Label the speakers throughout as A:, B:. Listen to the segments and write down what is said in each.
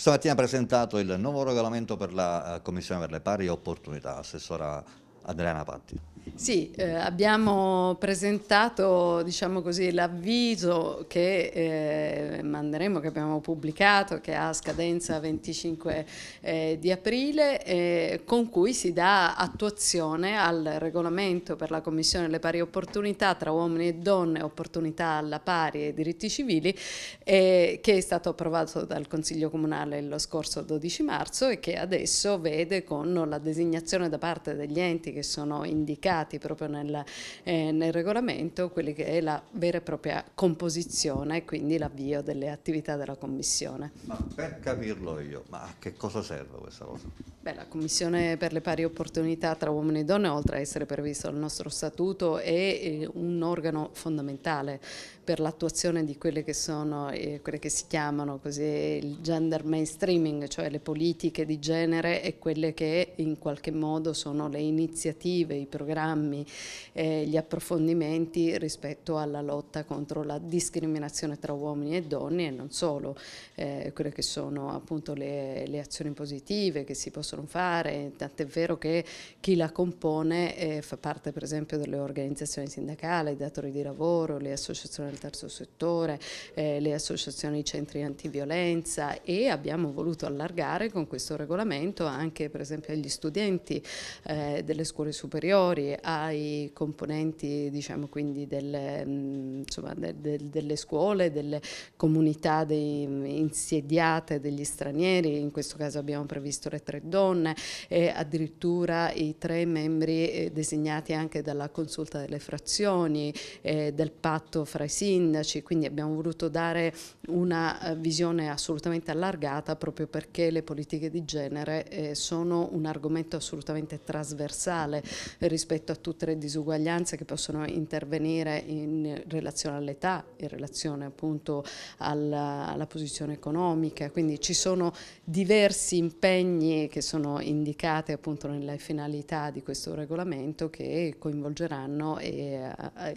A: Stamattina ha presentato il nuovo regolamento per la eh, Commissione per le pari opportunità, assessora Adriana Patti. Sì, eh, abbiamo presentato diciamo l'avviso che eh, manderemo, che abbiamo pubblicato, che ha scadenza 25 eh, di aprile, eh, con cui si dà attuazione al regolamento per la Commissione delle pari opportunità tra uomini e donne, opportunità alla pari e diritti civili, eh, che è stato approvato dal Consiglio Comunale lo scorso 12 marzo e che adesso vede con la designazione da parte degli enti che sono indicati dettati proprio nel, eh, nel regolamento quelli che è la vera e propria composizione e quindi l'avvio delle attività della Commissione. Ma per capirlo io, ma a che cosa serve questa cosa? Beh, la Commissione per le pari opportunità tra uomini e donne, oltre a essere previsto dal nostro statuto, è eh, un organo fondamentale per l'attuazione di quelle che sono eh, quelle che si chiamano così il gender mainstreaming, cioè le politiche di genere e quelle che in qualche modo sono le iniziative, i programmi programmi, eh, gli approfondimenti rispetto alla lotta contro la discriminazione tra uomini e donne e non solo, eh, quelle che sono appunto le, le, azioni positive che si possono fare, tant'è vero che chi la compone eh, fa parte per esempio delle organizzazioni sindacali, i datori di lavoro, le associazioni del terzo settore, eh, le associazioni i centri antiviolenza e abbiamo voluto allargare con questo regolamento anche per esempio agli studenti eh, delle scuole superiori ai componenti diciamo, delle, mm, insomma, de, de, delle, scuole, delle comunità dei, mm, insediate degli stranieri, in questo caso abbiamo previsto le tre donne e addirittura i tre membri eh, designati anche dalla consulta delle frazioni, eh, del patto fra i sindaci, quindi abbiamo voluto dare una eh, visione assolutamente allargata proprio perché le politiche di genere eh, sono un argomento assolutamente trasversale rispetto rispetto a tutte le disuguaglianze che possono intervenire in relazione all'età, in relazione appunto alla, alla posizione economica, quindi ci sono diversi impegni che sono indicati appunto nelle finalità di questo regolamento che coinvolgeranno e,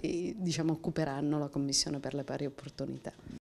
A: e eh, diciamo, occuperanno la Commissione per le pari opportunità.